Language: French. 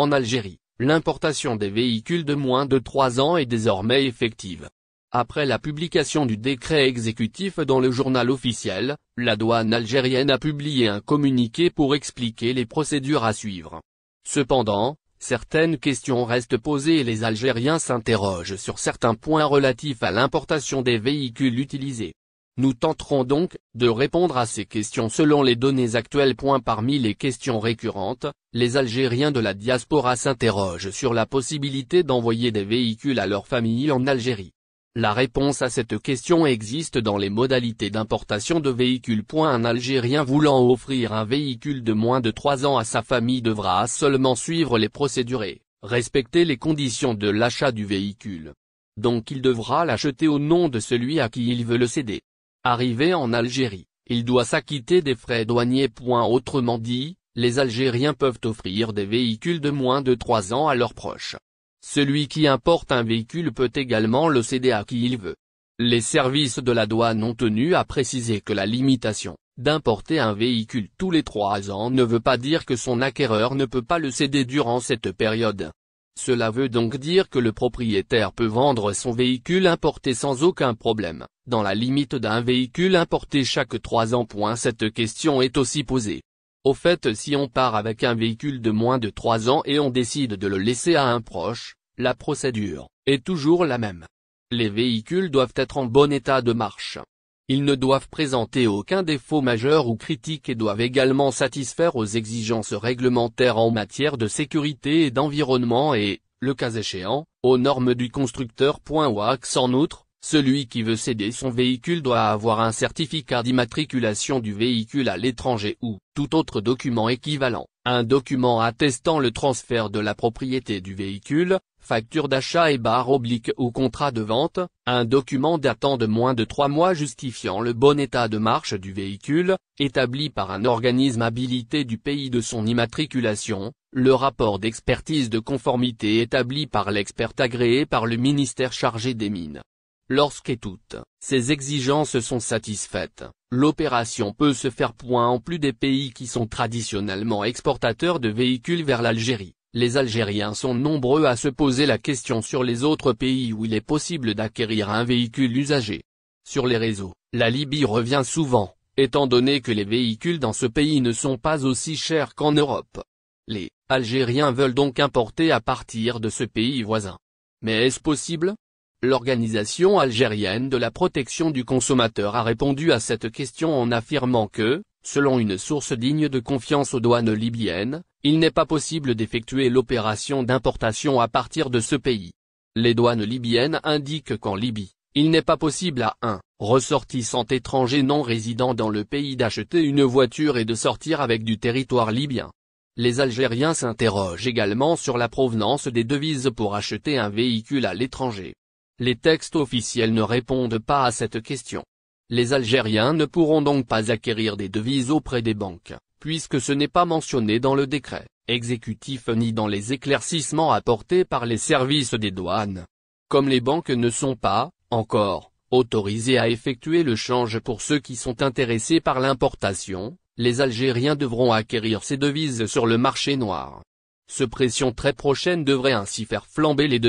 En Algérie, l'importation des véhicules de moins de 3 ans est désormais effective. Après la publication du décret exécutif dans le journal officiel, la douane algérienne a publié un communiqué pour expliquer les procédures à suivre. Cependant, certaines questions restent posées et les Algériens s'interrogent sur certains points relatifs à l'importation des véhicules utilisés. Nous tenterons donc, de répondre à ces questions selon les données actuelles. parmi les questions récurrentes, les Algériens de la diaspora s'interrogent sur la possibilité d'envoyer des véhicules à leur famille en Algérie. La réponse à cette question existe dans les modalités d'importation de véhicules. Un Algérien voulant offrir un véhicule de moins de 3 ans à sa famille devra seulement suivre les procédures et respecter les conditions de l'achat du véhicule. Donc il devra l'acheter au nom de celui à qui il veut le céder. Arrivé en Algérie, il doit s'acquitter des frais douaniers. Autrement dit, les Algériens peuvent offrir des véhicules de moins de 3 ans à leurs proches. Celui qui importe un véhicule peut également le céder à qui il veut. Les services de la douane ont tenu à préciser que la limitation, d'importer un véhicule tous les trois ans ne veut pas dire que son acquéreur ne peut pas le céder durant cette période. Cela veut donc dire que le propriétaire peut vendre son véhicule importé sans aucun problème, dans la limite d'un véhicule importé chaque 3 ans. Cette question est aussi posée. Au fait si on part avec un véhicule de moins de 3 ans et on décide de le laisser à un proche, la procédure est toujours la même. Les véhicules doivent être en bon état de marche, ils ne doivent présenter aucun défaut majeur ou critique et doivent également satisfaire aux exigences réglementaires en matière de sécurité et d'environnement et, le cas échéant, aux normes du constructeur. en outre, celui qui veut céder son véhicule doit avoir un certificat d'immatriculation du véhicule à l'étranger ou, tout autre document équivalent, un document attestant le transfert de la propriété du véhicule, facture d'achat et barre oblique ou contrat de vente, un document datant de moins de trois mois justifiant le bon état de marche du véhicule, établi par un organisme habilité du pays de son immatriculation, le rapport d'expertise de conformité établi par l'expert agréé par le ministère chargé des mines. Lorsque toutes ces exigences sont satisfaites, l'opération peut se faire point en plus des pays qui sont traditionnellement exportateurs de véhicules vers l'Algérie les Algériens sont nombreux à se poser la question sur les autres pays où il est possible d'acquérir un véhicule usagé. Sur les réseaux, la Libye revient souvent, étant donné que les véhicules dans ce pays ne sont pas aussi chers qu'en Europe. Les Algériens veulent donc importer à partir de ce pays voisin. Mais est-ce possible L'Organisation algérienne de la protection du consommateur a répondu à cette question en affirmant que, selon une source digne de confiance aux douanes libyennes, il n'est pas possible d'effectuer l'opération d'importation à partir de ce pays. Les douanes libyennes indiquent qu'en Libye, il n'est pas possible à un ressortissant étranger non résident dans le pays d'acheter une voiture et de sortir avec du territoire libyen. Les Algériens s'interrogent également sur la provenance des devises pour acheter un véhicule à l'étranger. Les textes officiels ne répondent pas à cette question. Les Algériens ne pourront donc pas acquérir des devises auprès des banques, puisque ce n'est pas mentionné dans le décret exécutif ni dans les éclaircissements apportés par les services des douanes. Comme les banques ne sont pas, encore, autorisées à effectuer le change pour ceux qui sont intéressés par l'importation, les Algériens devront acquérir ces devises sur le marché noir. Ce pression très prochaine devrait ainsi faire flamber les devises.